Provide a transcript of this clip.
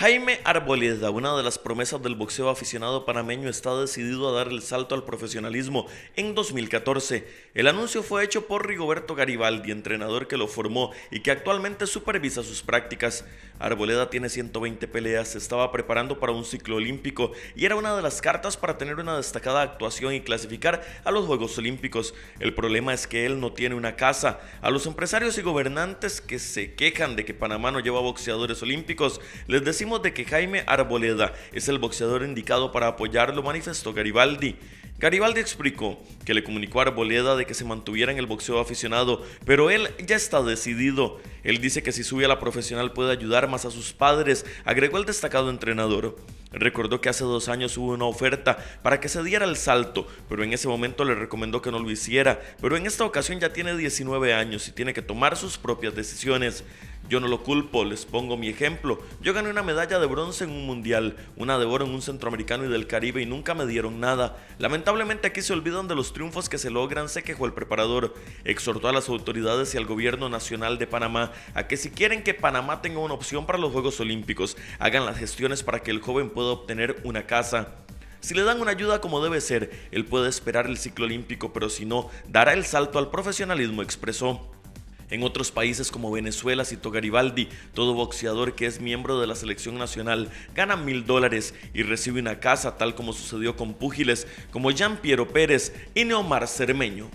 Jaime Arboleda, una de las promesas del boxeo aficionado panameño, está decidido a dar el salto al profesionalismo en 2014. El anuncio fue hecho por Rigoberto Garibaldi, entrenador que lo formó y que actualmente supervisa sus prácticas. Arboleda tiene 120 peleas, se estaba preparando para un ciclo olímpico y era una de las cartas para tener una destacada actuación y clasificar a los Juegos Olímpicos. El problema es que él no tiene una casa. A los empresarios y gobernantes que se quejan de que Panamá no lleva boxeadores olímpicos, les decimos de que Jaime Arboleda es el boxeador indicado para apoyarlo, manifestó Garibaldi. Garibaldi explicó que le comunicó a Arboleda de que se mantuviera en el boxeo aficionado, pero él ya está decidido. Él dice que si sube a la profesional puede ayudar más a sus padres, agregó el destacado entrenador. Recordó que hace dos años hubo una oferta para que se diera el salto, pero en ese momento le recomendó que no lo hiciera, pero en esta ocasión ya tiene 19 años y tiene que tomar sus propias decisiones. Yo no lo culpo, les pongo mi ejemplo. Yo gané una medalla de bronce en un mundial, una de oro en un centroamericano y del Caribe y nunca me dieron nada. Lamentablemente aquí se olvidan de los triunfos que se logran, se quejó el preparador. Exhortó a las autoridades y al gobierno nacional de Panamá a que si quieren que Panamá tenga una opción para los Juegos Olímpicos, hagan las gestiones para que el joven pueda obtener una casa. Si le dan una ayuda como debe ser, él puede esperar el ciclo olímpico, pero si no, dará el salto al profesionalismo, expresó. En otros países como Venezuela, Cito Garibaldi, todo boxeador que es miembro de la selección nacional gana mil dólares y recibe una casa, tal como sucedió con púgiles como Jean Piero Pérez y Neomar Cermeño.